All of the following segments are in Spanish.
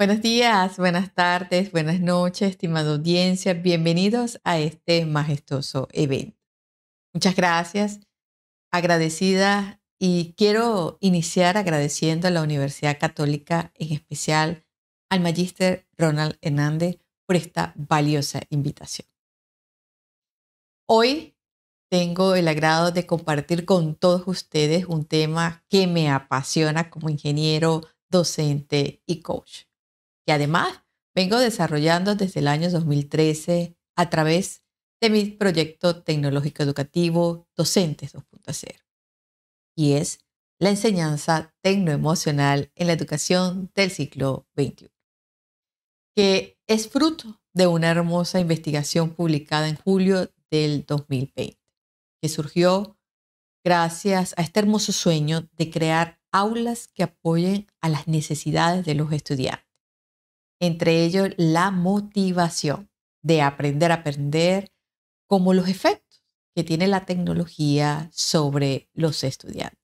Buenos días, buenas tardes, buenas noches, estimada audiencia. Bienvenidos a este majestuoso evento. Muchas gracias, agradecida y quiero iniciar agradeciendo a la Universidad Católica, en especial al magíster Ronald Hernández, por esta valiosa invitación. Hoy tengo el agrado de compartir con todos ustedes un tema que me apasiona como ingeniero, docente y coach que además vengo desarrollando desde el año 2013 a través de mi proyecto tecnológico educativo Docentes 2.0, y es la enseñanza tecnoemocional en la educación del ciclo 21, que es fruto de una hermosa investigación publicada en julio del 2020, que surgió gracias a este hermoso sueño de crear aulas que apoyen a las necesidades de los estudiantes entre ellos la motivación de aprender a aprender, como los efectos que tiene la tecnología sobre los estudiantes.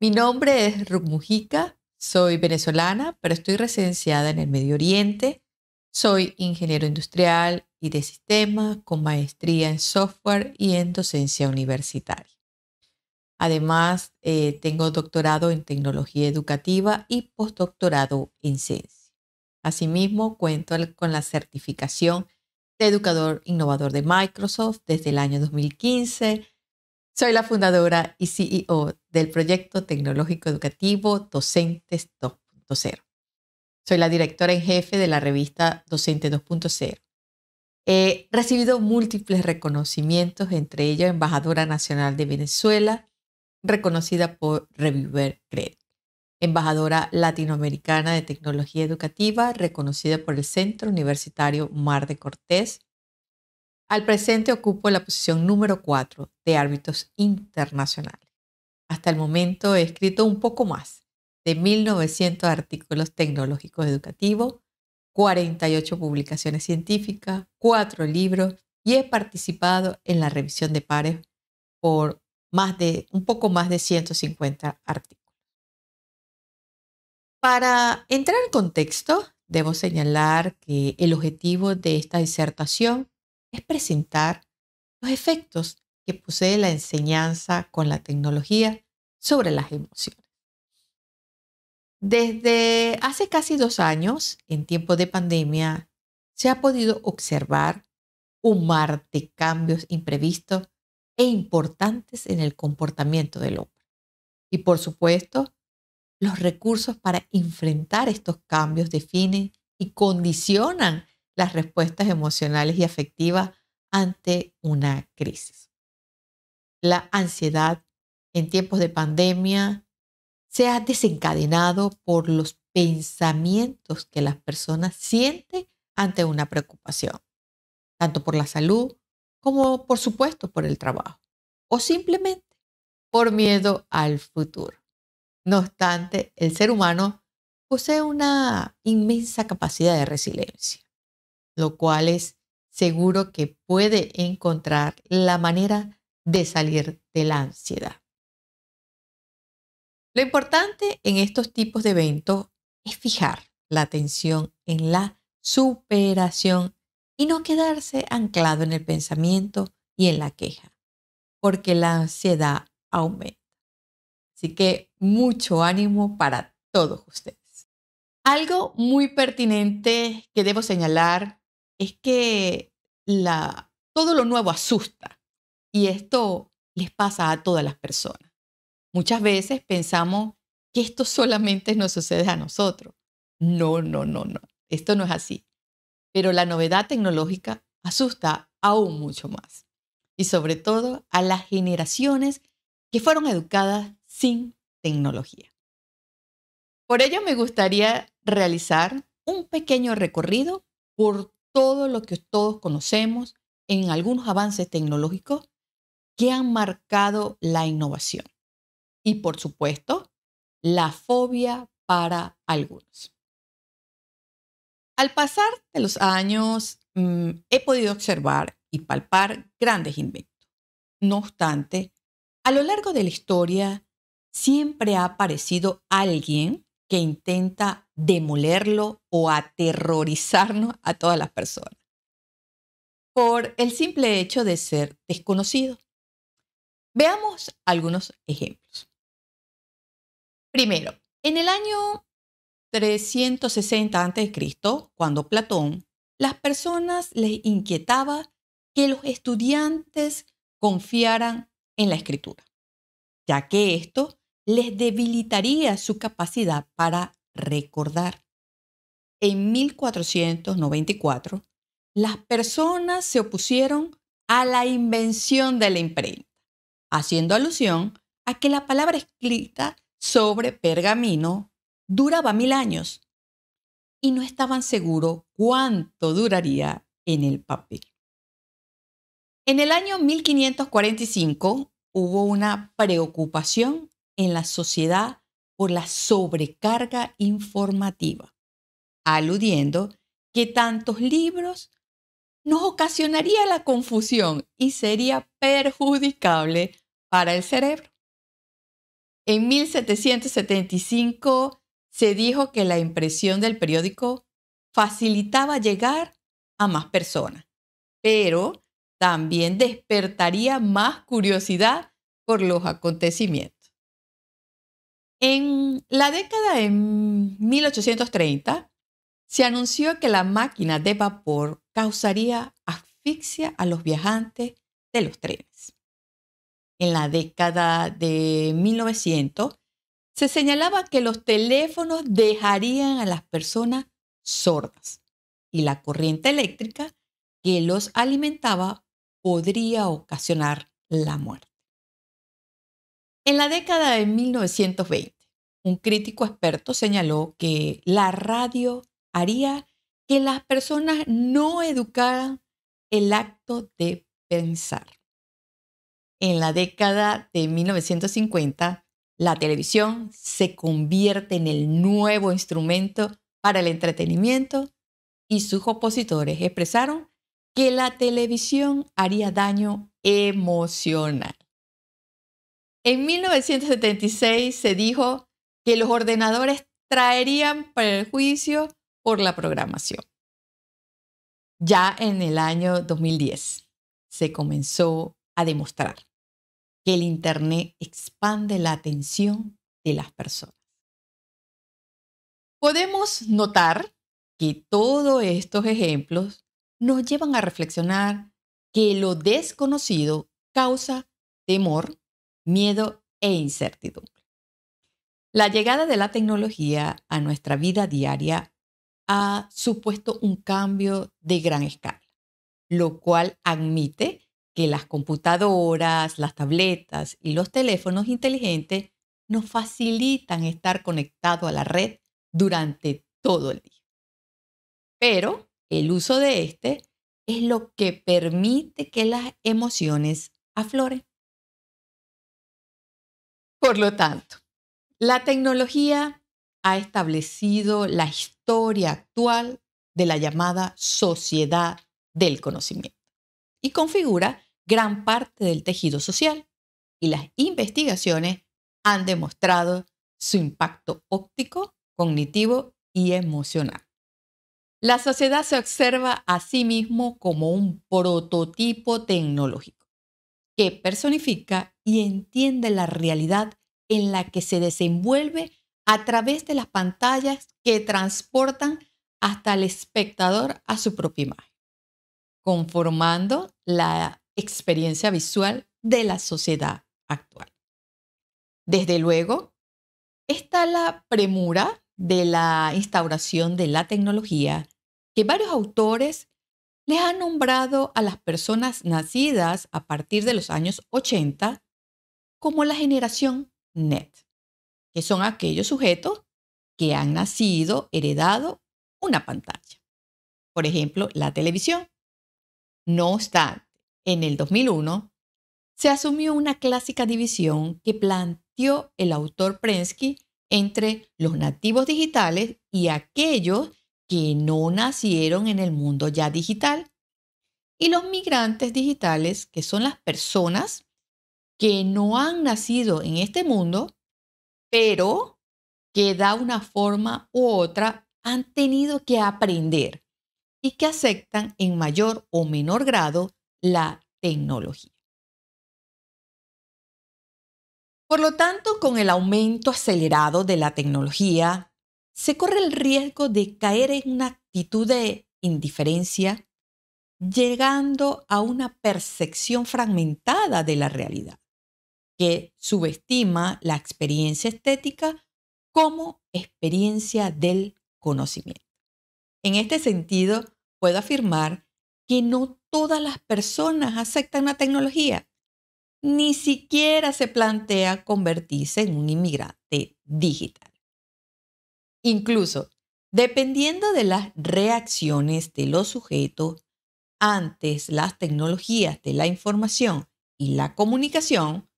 Mi nombre es Ruth Mujica, soy venezolana, pero estoy residenciada en el Medio Oriente. Soy ingeniero industrial y de sistema, con maestría en software y en docencia universitaria. Además, eh, tengo doctorado en tecnología educativa y postdoctorado en ciencia. Asimismo, cuento con la certificación de educador innovador de Microsoft desde el año 2015. Soy la fundadora y CEO del proyecto tecnológico educativo Docentes 2.0. Soy la directora en jefe de la revista Docente 2.0. He recibido múltiples reconocimientos, entre ellos Embajadora Nacional de Venezuela, reconocida por Reviver Credit. Embajadora Latinoamericana de Tecnología Educativa, reconocida por el Centro Universitario Mar de Cortés. Al presente ocupo la posición número 4 de árbitros internacionales. Hasta el momento he escrito un poco más de 1.900 artículos tecnológicos educativos, 48 publicaciones científicas, 4 libros y he participado en la revisión de pares por más de, un poco más de 150 artículos. Para entrar en contexto, debo señalar que el objetivo de esta disertación es presentar los efectos que posee la enseñanza con la tecnología sobre las emociones. Desde hace casi dos años, en tiempo de pandemia, se ha podido observar un mar de cambios imprevistos e importantes en el comportamiento del hombre. Y por supuesto, los recursos para enfrentar estos cambios definen y condicionan las respuestas emocionales y afectivas ante una crisis. La ansiedad en tiempos de pandemia se ha desencadenado por los pensamientos que las personas sienten ante una preocupación, tanto por la salud como por supuesto por el trabajo, o simplemente por miedo al futuro. No obstante, el ser humano posee una inmensa capacidad de resiliencia, lo cual es seguro que puede encontrar la manera de salir de la ansiedad. Lo importante en estos tipos de eventos es fijar la atención en la superación y no quedarse anclado en el pensamiento y en la queja, porque la ansiedad aumenta. Así que mucho ánimo para todos ustedes. Algo muy pertinente que debo señalar es que todo lo nuevo asusta y esto les pasa a todas las personas. Muchas veces pensamos que esto solamente nos sucede a nosotros. No, no, no, no. Esto no es así pero la novedad tecnológica asusta aún mucho más, y sobre todo a las generaciones que fueron educadas sin tecnología. Por ello me gustaría realizar un pequeño recorrido por todo lo que todos conocemos en algunos avances tecnológicos que han marcado la innovación. Y por supuesto, la fobia para algunos. Al pasar de los años, mm, he podido observar y palpar grandes inventos. No obstante, a lo largo de la historia, siempre ha aparecido alguien que intenta demolerlo o aterrorizarnos a todas las personas por el simple hecho de ser desconocido. Veamos algunos ejemplos. Primero, en el año 360 a.C., cuando Platón, las personas les inquietaba que los estudiantes confiaran en la escritura, ya que esto les debilitaría su capacidad para recordar. En 1494, las personas se opusieron a la invención de la imprenta, haciendo alusión a que la palabra escrita sobre pergamino duraba mil años y no estaban seguros cuánto duraría en el papel. En el año 1545 hubo una preocupación en la sociedad por la sobrecarga informativa, aludiendo que tantos libros nos ocasionaría la confusión y sería perjudicable para el cerebro. En 1775 se dijo que la impresión del periódico facilitaba llegar a más personas, pero también despertaría más curiosidad por los acontecimientos. En la década de 1830 se anunció que la máquina de vapor causaría asfixia a los viajantes de los trenes. En la década de 1900 se señalaba que los teléfonos dejarían a las personas sordas y la corriente eléctrica que los alimentaba podría ocasionar la muerte. En la década de 1920, un crítico experto señaló que la radio haría que las personas no educaran el acto de pensar. En la década de 1950, la televisión se convierte en el nuevo instrumento para el entretenimiento y sus opositores expresaron que la televisión haría daño emocional. En 1976 se dijo que los ordenadores traerían perjuicio por la programación. Ya en el año 2010 se comenzó a demostrar que el Internet expande la atención de las personas. Podemos notar que todos estos ejemplos nos llevan a reflexionar que lo desconocido causa temor, miedo e incertidumbre. La llegada de la tecnología a nuestra vida diaria ha supuesto un cambio de gran escala, lo cual admite que las computadoras, las tabletas y los teléfonos inteligentes nos facilitan estar conectados a la red durante todo el día. Pero el uso de este es lo que permite que las emociones afloren. Por lo tanto, la tecnología ha establecido la historia actual de la llamada sociedad del conocimiento y configura gran parte del tejido social y las investigaciones han demostrado su impacto óptico, cognitivo y emocional. La sociedad se observa a sí mismo como un prototipo tecnológico que personifica y entiende la realidad en la que se desenvuelve a través de las pantallas que transportan hasta el espectador a su propia imagen, conformando la experiencia visual de la sociedad actual. Desde luego, está la premura de la instauración de la tecnología que varios autores les han nombrado a las personas nacidas a partir de los años 80 como la generación net, que son aquellos sujetos que han nacido, heredado una pantalla. Por ejemplo, la televisión. No obstante, en el 2001, se asumió una clásica división que planteó el autor Prensky entre los nativos digitales y aquellos que no nacieron en el mundo ya digital, y los migrantes digitales, que son las personas que no han nacido en este mundo, pero que de una forma u otra han tenido que aprender y que aceptan en mayor o menor grado la tecnología. Por lo tanto, con el aumento acelerado de la tecnología, se corre el riesgo de caer en una actitud de indiferencia, llegando a una percepción fragmentada de la realidad, que subestima la experiencia estética como experiencia del conocimiento. En este sentido, puedo afirmar que no todas las personas aceptan la tecnología. Ni siquiera se plantea convertirse en un inmigrante digital. Incluso, dependiendo de las reacciones de los sujetos antes las tecnologías de la información y la comunicación,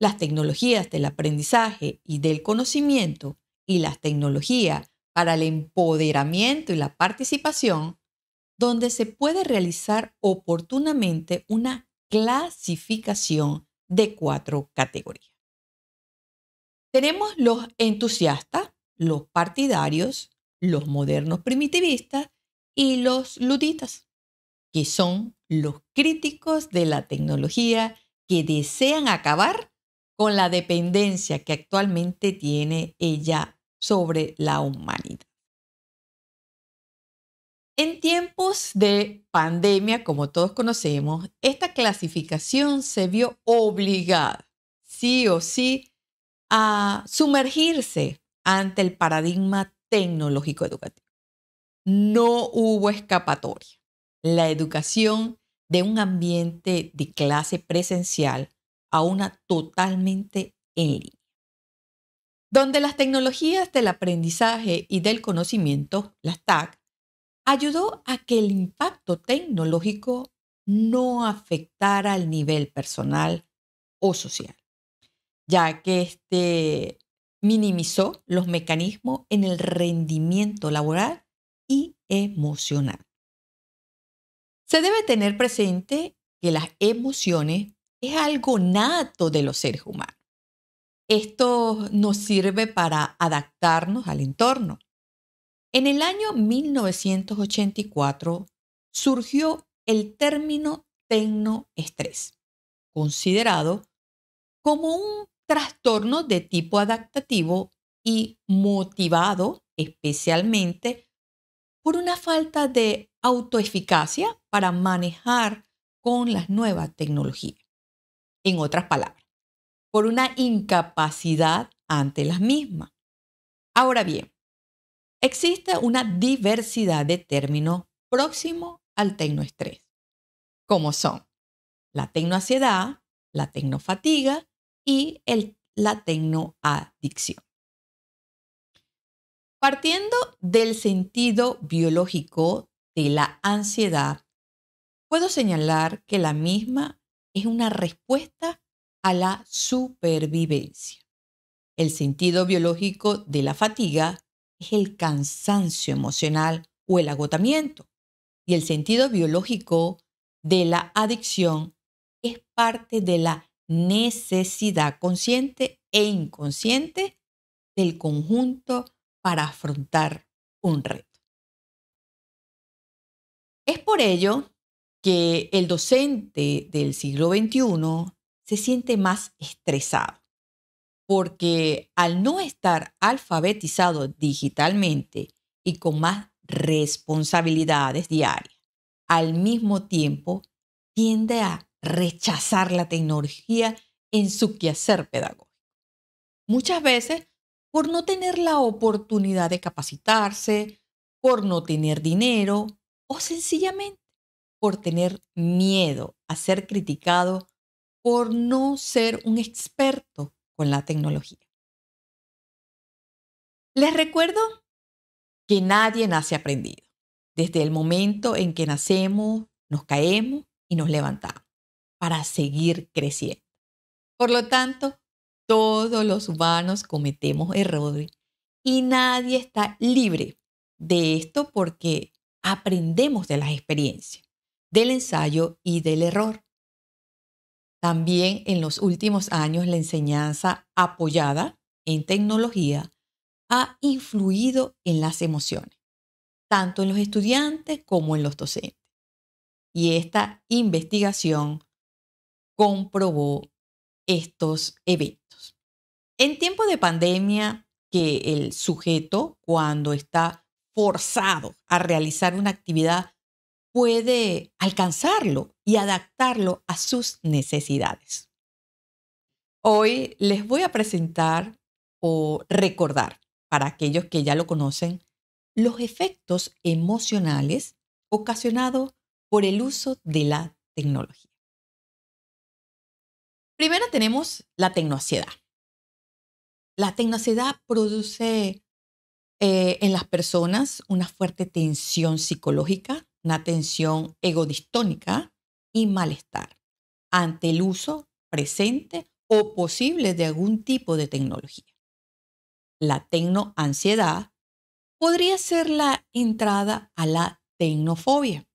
las tecnologías del aprendizaje y del conocimiento y las tecnologías para el empoderamiento y la participación, donde se puede realizar oportunamente una clasificación de cuatro categorías. Tenemos los entusiastas, los partidarios, los modernos primitivistas y los luditas, que son los críticos de la tecnología que desean acabar con la dependencia que actualmente tiene ella sobre la humanidad. En tiempos de pandemia, como todos conocemos, esta clasificación se vio obligada, sí o sí, a sumergirse ante el paradigma tecnológico educativo. No hubo escapatoria. La educación de un ambiente de clase presencial a una totalmente en línea, donde las tecnologías del aprendizaje y del conocimiento, las TAC, ayudó a que el impacto tecnológico no afectara al nivel personal o social, ya que este minimizó los mecanismos en el rendimiento laboral y emocional. Se debe tener presente que las emociones es algo nato de los seres humanos. Esto nos sirve para adaptarnos al entorno, en el año 1984 surgió el término tecnoestrés, considerado como un trastorno de tipo adaptativo y motivado especialmente por una falta de autoeficacia para manejar con las nuevas tecnologías. En otras palabras, por una incapacidad ante las mismas. Ahora bien, Existe una diversidad de términos próximos al tecnoestrés, como son la tecnoaciedad, la tecnofatiga y el, la tecnoadicción. Partiendo del sentido biológico de la ansiedad, puedo señalar que la misma es una respuesta a la supervivencia. El sentido biológico de la fatiga es el cansancio emocional o el agotamiento. Y el sentido biológico de la adicción es parte de la necesidad consciente e inconsciente del conjunto para afrontar un reto. Es por ello que el docente del siglo XXI se siente más estresado porque al no estar alfabetizado digitalmente y con más responsabilidades diarias, al mismo tiempo tiende a rechazar la tecnología en su quehacer pedagógico. Muchas veces por no tener la oportunidad de capacitarse, por no tener dinero o sencillamente por tener miedo a ser criticado por no ser un experto con la tecnología. Les recuerdo que nadie nace aprendido. Desde el momento en que nacemos, nos caemos y nos levantamos para seguir creciendo. Por lo tanto, todos los humanos cometemos errores y nadie está libre de esto porque aprendemos de las experiencias, del ensayo y del error. También en los últimos años la enseñanza apoyada en tecnología ha influido en las emociones, tanto en los estudiantes como en los docentes. Y esta investigación comprobó estos eventos. En tiempo de pandemia, que el sujeto, cuando está forzado a realizar una actividad puede alcanzarlo y adaptarlo a sus necesidades. Hoy les voy a presentar o recordar, para aquellos que ya lo conocen, los efectos emocionales ocasionados por el uso de la tecnología. Primero tenemos la tecnoansiedad. La tecnociedad produce eh, en las personas una fuerte tensión psicológica una tensión egodistónica y malestar ante el uso presente o posible de algún tipo de tecnología. La tecnoansiedad podría ser la entrada a la tecnofobia.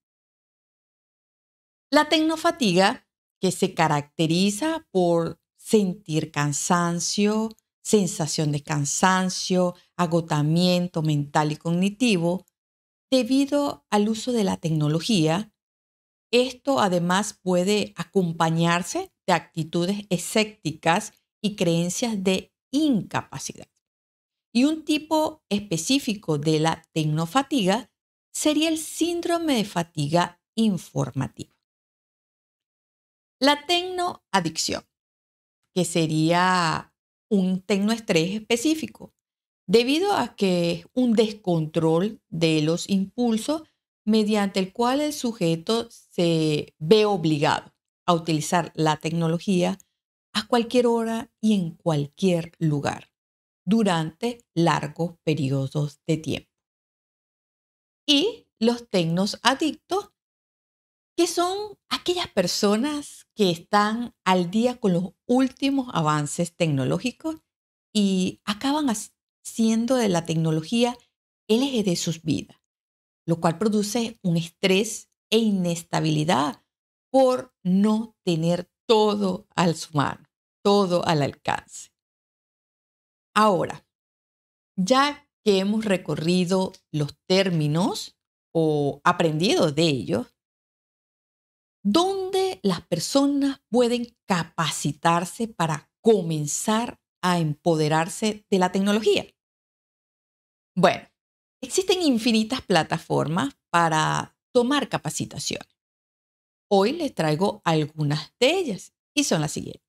La tecnofatiga, que se caracteriza por sentir cansancio, sensación de cansancio, agotamiento mental y cognitivo, Debido al uso de la tecnología, esto además puede acompañarse de actitudes escépticas y creencias de incapacidad. Y un tipo específico de la tecnofatiga sería el síndrome de fatiga informativa. La tecnoadicción, que sería un tecnoestrés específico, debido a que es un descontrol de los impulsos mediante el cual el sujeto se ve obligado a utilizar la tecnología a cualquier hora y en cualquier lugar durante largos periodos de tiempo. Y los tecnos adictos, que son aquellas personas que están al día con los últimos avances tecnológicos y acaban siendo de la tecnología el eje de sus vidas, lo cual produce un estrés e inestabilidad por no tener todo al su mano, todo al alcance. Ahora, ya que hemos recorrido los términos o aprendido de ellos, ¿dónde las personas pueden capacitarse para comenzar a empoderarse de la tecnología? Bueno, existen infinitas plataformas para tomar capacitación. Hoy les traigo algunas de ellas y son las siguientes.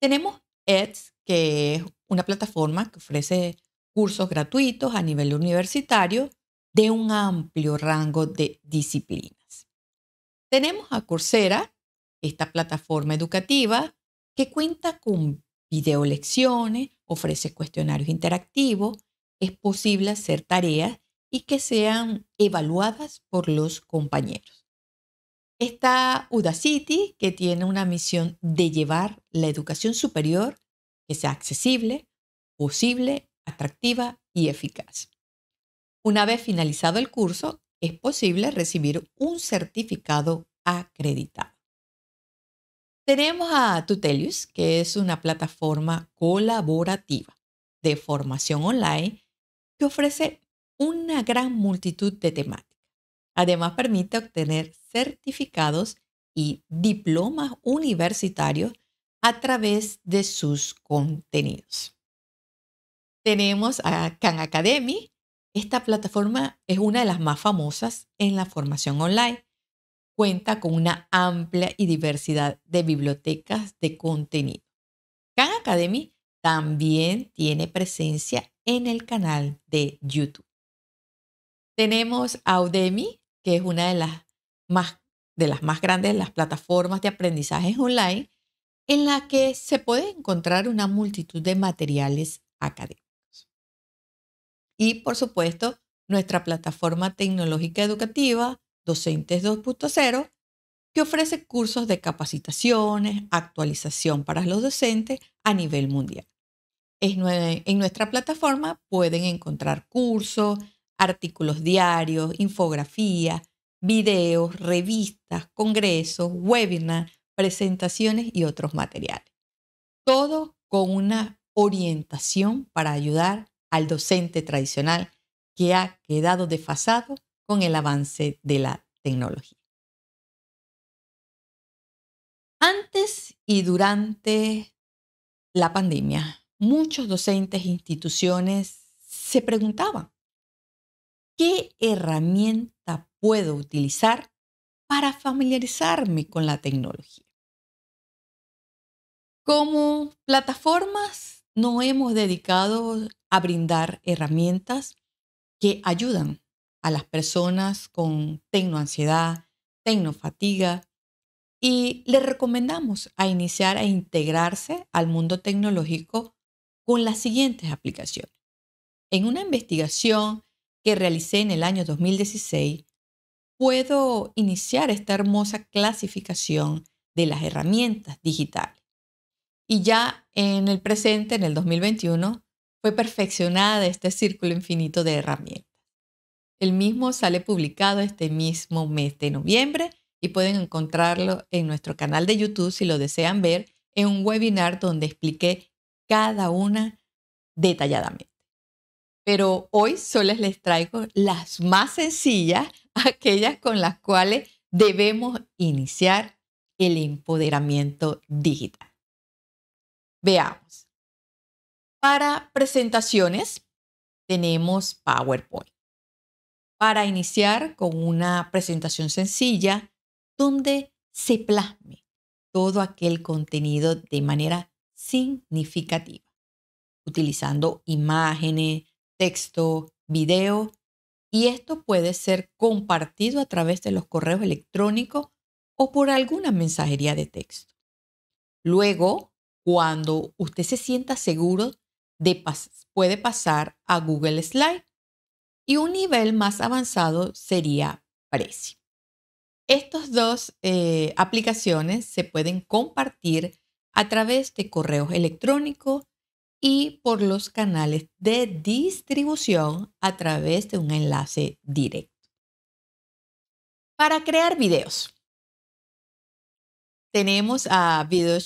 Tenemos EDS, que es una plataforma que ofrece cursos gratuitos a nivel universitario de un amplio rango de disciplinas. Tenemos a Coursera, esta plataforma educativa que cuenta con Video lecciones, ofrece cuestionarios interactivos, es posible hacer tareas y que sean evaluadas por los compañeros. Está Udacity, que tiene una misión de llevar la educación superior que sea accesible, posible, atractiva y eficaz. Una vez finalizado el curso, es posible recibir un certificado acreditado. Tenemos a Tutelius, que es una plataforma colaborativa de formación online que ofrece una gran multitud de temáticas. Además, permite obtener certificados y diplomas universitarios a través de sus contenidos. Tenemos a Khan Academy. Esta plataforma es una de las más famosas en la formación online cuenta con una amplia y diversidad de bibliotecas de contenido. Khan Academy también tiene presencia en el canal de YouTube. Tenemos Audemi, que es una de las más, de las más grandes las plataformas de aprendizaje online, en la que se puede encontrar una multitud de materiales académicos. Y por supuesto, nuestra plataforma tecnológica educativa Docentes 2.0, que ofrece cursos de capacitaciones, actualización para los docentes a nivel mundial. En nuestra plataforma pueden encontrar cursos, artículos diarios, infografía, videos, revistas, congresos, webinars, presentaciones y otros materiales. Todo con una orientación para ayudar al docente tradicional que ha quedado desfasado con el avance de la tecnología. Antes y durante la pandemia, muchos docentes e instituciones se preguntaban, ¿qué herramienta puedo utilizar para familiarizarme con la tecnología? Como plataformas, nos hemos dedicado a brindar herramientas que ayudan a las personas con tecnoansiedad, tecnofatiga, y les recomendamos a iniciar a integrarse al mundo tecnológico con las siguientes aplicaciones. En una investigación que realicé en el año 2016, puedo iniciar esta hermosa clasificación de las herramientas digitales. Y ya en el presente, en el 2021, fue perfeccionada este círculo infinito de herramientas. El mismo sale publicado este mismo mes de noviembre y pueden encontrarlo en nuestro canal de YouTube si lo desean ver, en un webinar donde expliqué cada una detalladamente. Pero hoy solo les traigo las más sencillas, aquellas con las cuales debemos iniciar el empoderamiento digital. Veamos. Para presentaciones tenemos PowerPoint para iniciar con una presentación sencilla donde se plasme todo aquel contenido de manera significativa, utilizando imágenes, texto, video, y esto puede ser compartido a través de los correos electrónicos o por alguna mensajería de texto. Luego, cuando usted se sienta seguro, puede pasar a Google Slide y un nivel más avanzado sería precio. Estas dos eh, aplicaciones se pueden compartir a través de correos electrónicos y por los canales de distribución a través de un enlace directo. Para crear videos, tenemos a Video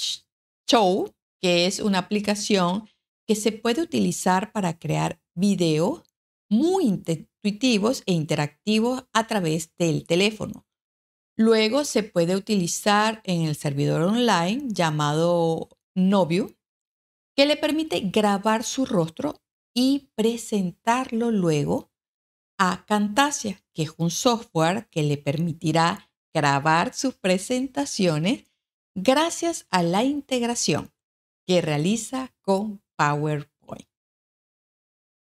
Show, que es una aplicación que se puede utilizar para crear videos muy intuitivos e interactivos a través del teléfono. Luego se puede utilizar en el servidor online llamado Novio, que le permite grabar su rostro y presentarlo luego a Cantasia que es un software que le permitirá grabar sus presentaciones gracias a la integración que realiza con PowerPoint.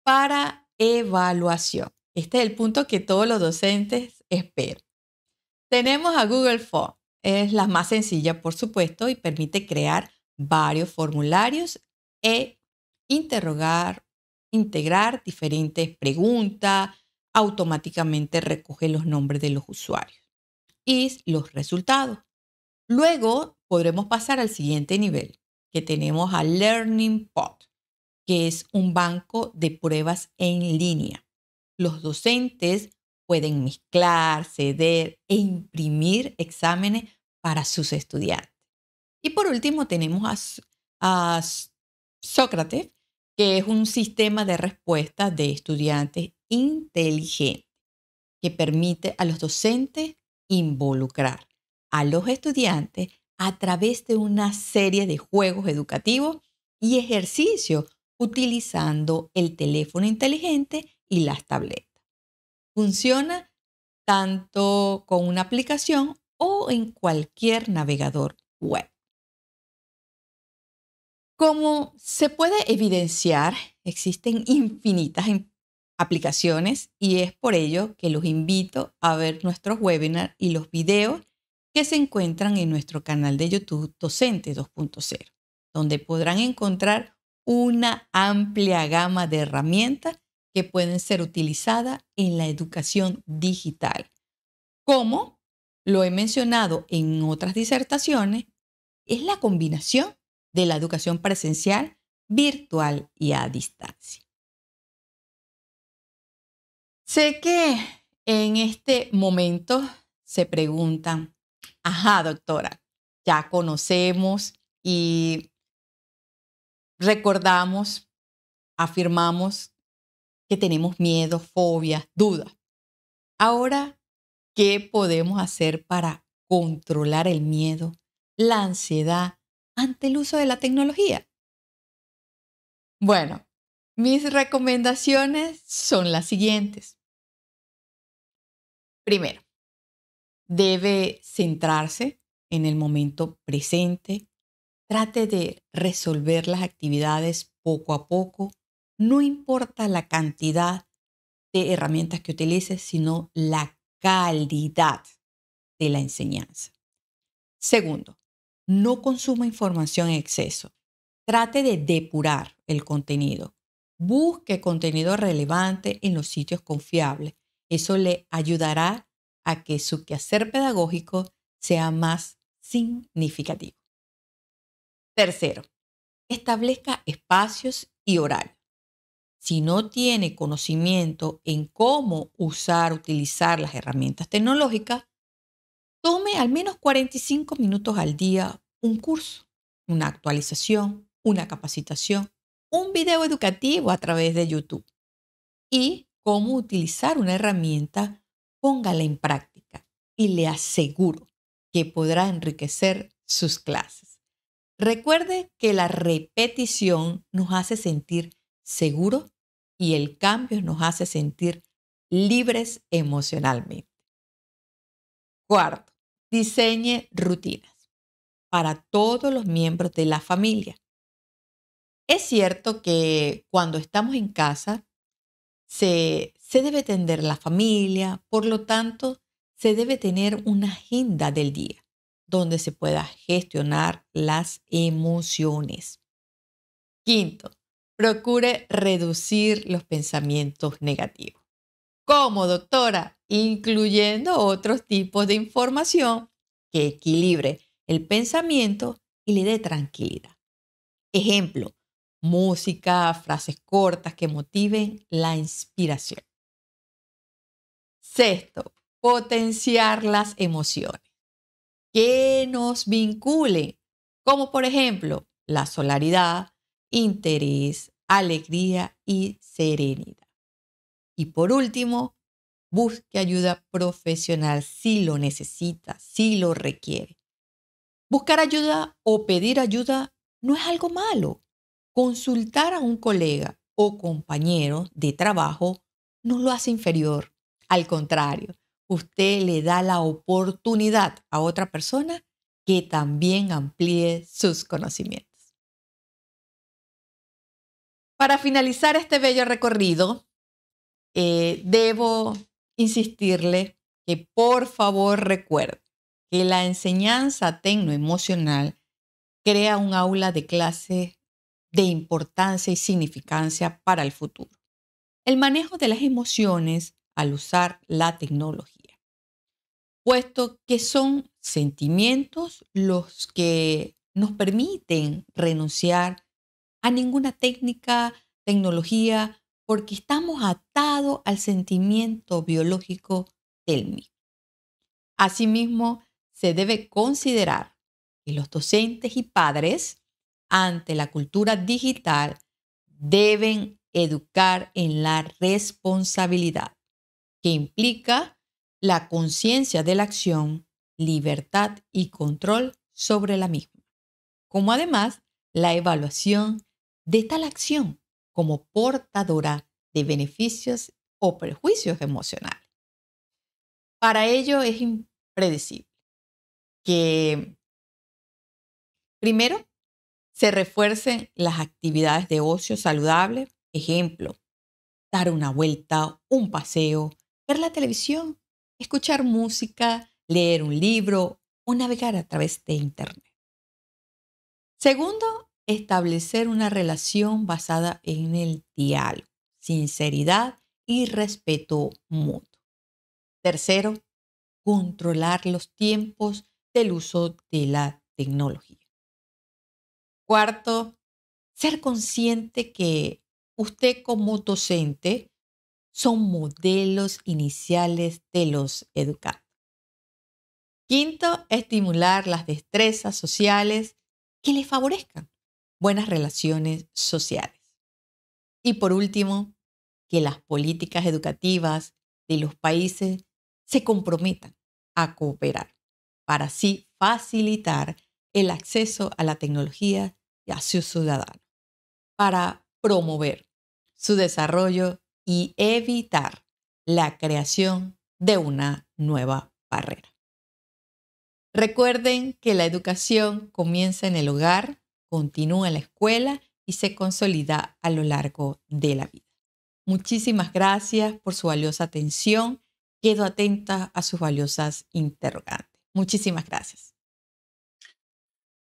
Para evaluación. Este es el punto que todos los docentes esperan. Tenemos a Google Form. Es la más sencilla, por supuesto, y permite crear varios formularios e interrogar, integrar diferentes preguntas. Automáticamente recoge los nombres de los usuarios y los resultados. Luego podremos pasar al siguiente nivel, que tenemos a Learning Pod que es un banco de pruebas en línea. Los docentes pueden mezclar, ceder e imprimir exámenes para sus estudiantes. Y por último tenemos a, Sócrates, que es un sistema de respuestas de estudiantes inteligente que permite a los docentes involucrar a los estudiantes a través de una serie de juegos educativos y ejercicios utilizando el teléfono inteligente y las tabletas. Funciona tanto con una aplicación o en cualquier navegador web. Como se puede evidenciar, existen infinitas em, aplicaciones y es por ello que los invito a ver nuestros webinars y los videos que se encuentran en nuestro canal de YouTube Docente 2.0, donde podrán encontrar una amplia gama de herramientas que pueden ser utilizadas en la educación digital. Como lo he mencionado en otras disertaciones, es la combinación de la educación presencial, virtual y a distancia. Sé que en este momento se preguntan, ajá, doctora, ya conocemos y recordamos, afirmamos que tenemos miedo, fobias, dudas. Ahora, ¿qué podemos hacer para controlar el miedo, la ansiedad ante el uso de la tecnología? Bueno, mis recomendaciones son las siguientes. Primero, debe centrarse en el momento presente Trate de resolver las actividades poco a poco, no importa la cantidad de herramientas que utilices, sino la calidad de la enseñanza. Segundo, no consuma información en exceso. Trate de depurar el contenido. Busque contenido relevante en los sitios confiables. Eso le ayudará a que su quehacer pedagógico sea más significativo. Tercero, establezca espacios y horarios. Si no tiene conocimiento en cómo usar, utilizar las herramientas tecnológicas, tome al menos 45 minutos al día un curso, una actualización, una capacitación, un video educativo a través de YouTube. Y cómo utilizar una herramienta, póngala en práctica y le aseguro que podrá enriquecer sus clases. Recuerde que la repetición nos hace sentir seguros y el cambio nos hace sentir libres emocionalmente. Cuarto, diseñe rutinas para todos los miembros de la familia. Es cierto que cuando estamos en casa se, se debe tender la familia, por lo tanto, se debe tener una agenda del día donde se pueda gestionar las emociones. Quinto, procure reducir los pensamientos negativos. Como doctora, incluyendo otros tipos de información que equilibre el pensamiento y le dé tranquilidad. Ejemplo, música, frases cortas que motiven la inspiración. Sexto, potenciar las emociones que nos vincule, como por ejemplo la solaridad, interés, alegría y serenidad. Y por último, busque ayuda profesional si lo necesita, si lo requiere. Buscar ayuda o pedir ayuda no es algo malo. Consultar a un colega o compañero de trabajo no lo hace inferior. Al contrario, usted le da la oportunidad a otra persona que también amplíe sus conocimientos. Para finalizar este bello recorrido, eh, debo insistirle que por favor recuerde que la enseñanza tecnoemocional crea un aula de clase de importancia y significancia para el futuro. El manejo de las emociones al usar la tecnología puesto que son sentimientos los que nos permiten renunciar a ninguna técnica, tecnología, porque estamos atados al sentimiento biológico del mismo. Asimismo, se debe considerar que los docentes y padres, ante la cultura digital, deben educar en la responsabilidad, que implica la conciencia de la acción, libertad y control sobre la misma, como además la evaluación de tal acción como portadora de beneficios o perjuicios emocionales. Para ello es impredecible que primero se refuercen las actividades de ocio saludable, ejemplo, dar una vuelta, un paseo, ver la televisión escuchar música, leer un libro o navegar a través de Internet. Segundo, establecer una relación basada en el diálogo, sinceridad y respeto mutuo. Tercero, controlar los tiempos del uso de la tecnología. Cuarto, ser consciente que usted como docente son modelos iniciales de los educados. Quinto, estimular las destrezas sociales que les favorezcan buenas relaciones sociales. Y por último, que las políticas educativas de los países se comprometan a cooperar para así facilitar el acceso a la tecnología y a sus ciudadanos, para promover su desarrollo y evitar la creación de una nueva barrera. Recuerden que la educación comienza en el hogar, continúa en la escuela y se consolida a lo largo de la vida. Muchísimas gracias por su valiosa atención. Quedo atenta a sus valiosas interrogantes. Muchísimas gracias.